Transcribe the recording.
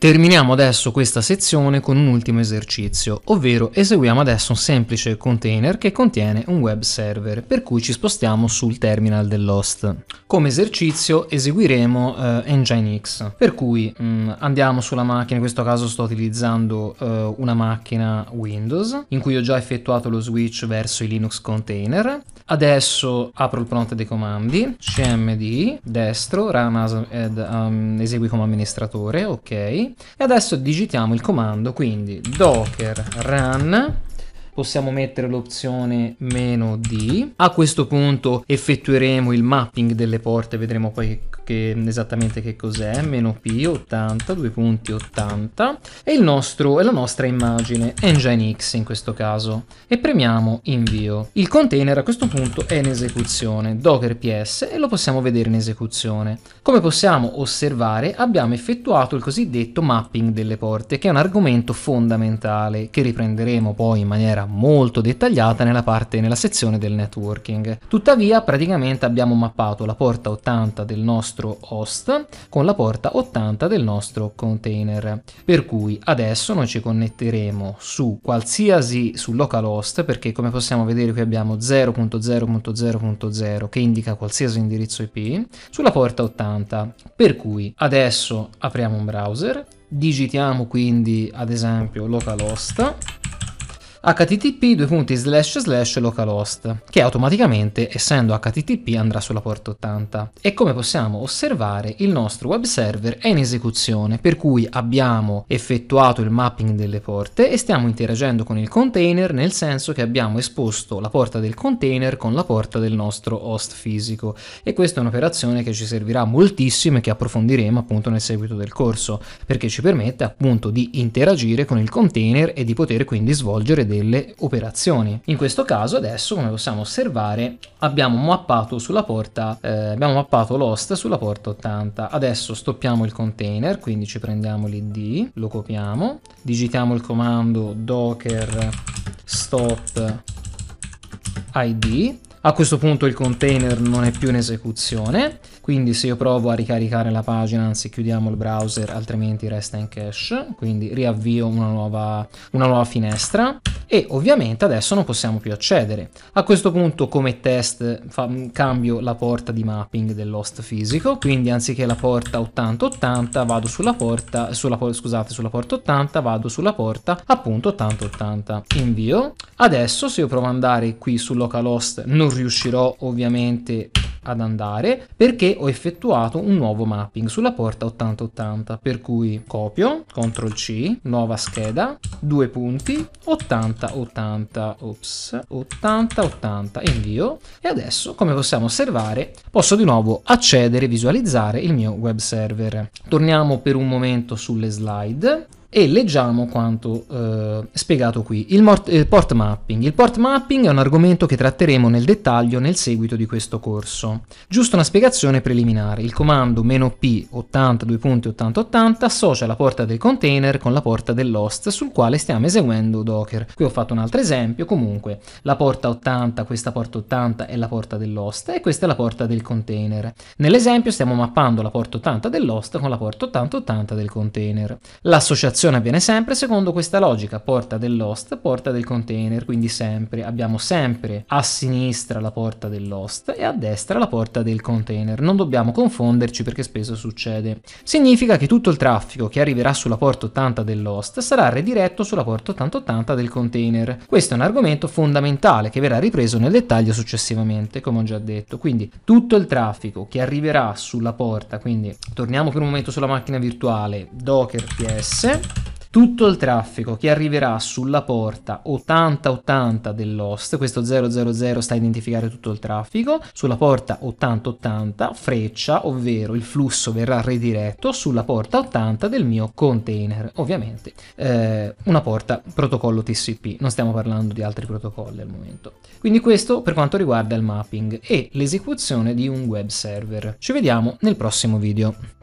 Terminiamo adesso questa sezione con un ultimo esercizio, ovvero eseguiamo adesso un semplice container che contiene un web server, per cui ci spostiamo sul terminal dell'host. Come esercizio eseguiremo uh, Nginx, per cui mh, mm, andiamo sulla macchina, in questo caso sto utilizzando uh, una macchina Windows, in cui ho già effettuato lo switch verso i Linux container. Adesso apro il prompt dei comandi, cmd, destro, run as, ed, um, ehm, esegui come amministratore, ok e adesso digitiamo il comando quindi docker run possiamo mettere l'opzione meno D. A questo punto effettueremo il mapping delle porte, vedremo poi che esattamente che cos'è, meno P, 80, due punti 80, e il nostro, la nostra immagine, Nginx in questo caso, e premiamo invio. Il container a questo punto è in esecuzione, docker ps, e lo possiamo vedere in esecuzione. Come possiamo osservare, abbiamo effettuato il cosiddetto mapping delle porte, che è un argomento fondamentale, che riprenderemo poi in maniera molto dettagliata nella parte, nella sezione del networking. Tuttavia, praticamente abbiamo mappato la porta 80 del nostro nostro host con la porta 80 del nostro container. Per cui adesso noi ci connetteremo su qualsiasi su localhost perché come possiamo vedere qui abbiamo 0.0.0.0 che indica qualsiasi indirizzo IP sulla porta 80. Per cui adesso apriamo un browser, digitiamo quindi ad esempio localhost http://localhost, che automaticamente, essendo http, andrà sulla porta 80. E come possiamo osservare, il nostro web server è in esecuzione, per cui abbiamo effettuato il mapping delle porte e stiamo interagendo con il container, nel senso che abbiamo esposto la porta del container con la porta del nostro host fisico. E questa è un'operazione che ci servirà moltissimo e che approfondiremo appunto nel seguito del corso, perché ci permette appunto di interagire con il container e di poter quindi svolgere delle operazioni. In questo caso adesso, come possiamo osservare, abbiamo mappato sulla porta, eh, abbiamo mappato l'host sulla porta 80. Adesso stoppiamo il container, quindi ci prendiamo l'id, lo copiamo, digitiamo il comando docker stop id a questo punto il container non è più in esecuzione quindi se io provo a ricaricare la pagina anzi chiudiamo il browser altrimenti resta in cache quindi riavvio una nuova, una nuova finestra e ovviamente adesso non possiamo più accedere a questo punto come test fa, cambio la porta di mapping dell'host fisico quindi anziché la porta 8080 vado sulla porta sulla, scusate sulla porta 80 vado sulla porta appunto 8080 invio adesso se io provo ad andare qui su localhost non riuscirò ovviamente ad andare perché ho effettuato un nuovo mapping sulla porta 8080 per cui copio CTRL C nuova scheda due punti 8080 ops 8080 invio e adesso come possiamo osservare posso di nuovo accedere e visualizzare il mio web server torniamo per un momento sulle slide e leggiamo quanto eh, spiegato qui. Il, il eh, port mapping. Il port mapping è un argomento che tratteremo nel dettaglio nel seguito di questo corso. Giusto una spiegazione preliminare. Il comando "-p 80.2.8080 associa la porta del container con la porta dell'host sul quale stiamo eseguendo Docker. Qui ho fatto un altro esempio, comunque la porta 80, questa porta 80 è la porta dell'host e questa è la porta del container. Nell'esempio stiamo mappando la porta 80 dell'host con la porta 8080 del container. L'associazione L'evoluzione avviene sempre secondo questa logica, porta dell'host, porta del container, quindi sempre abbiamo sempre a sinistra la porta dell'host e a destra la porta del container. Non dobbiamo confonderci perché spesso succede. Significa che tutto il traffico che arriverà sulla porta 80 dell'host sarà rediretto sulla porta 8080 del container. Questo è un argomento fondamentale che verrà ripreso nel dettaglio successivamente, come ho già detto. Quindi tutto il traffico che arriverà sulla porta, quindi torniamo per un momento sulla macchina virtuale, docker ps tutto il traffico che arriverà sulla porta 8080 dell'host, questo 000 sta a identificare tutto il traffico, sulla porta 8080 freccia, ovvero il flusso verrà rediretto sulla porta 80 del mio container, ovviamente eh, una porta protocollo TCP, non stiamo parlando di altri protocolli al momento. Quindi questo per quanto riguarda il mapping e l'esecuzione di un web server. Ci vediamo nel prossimo video.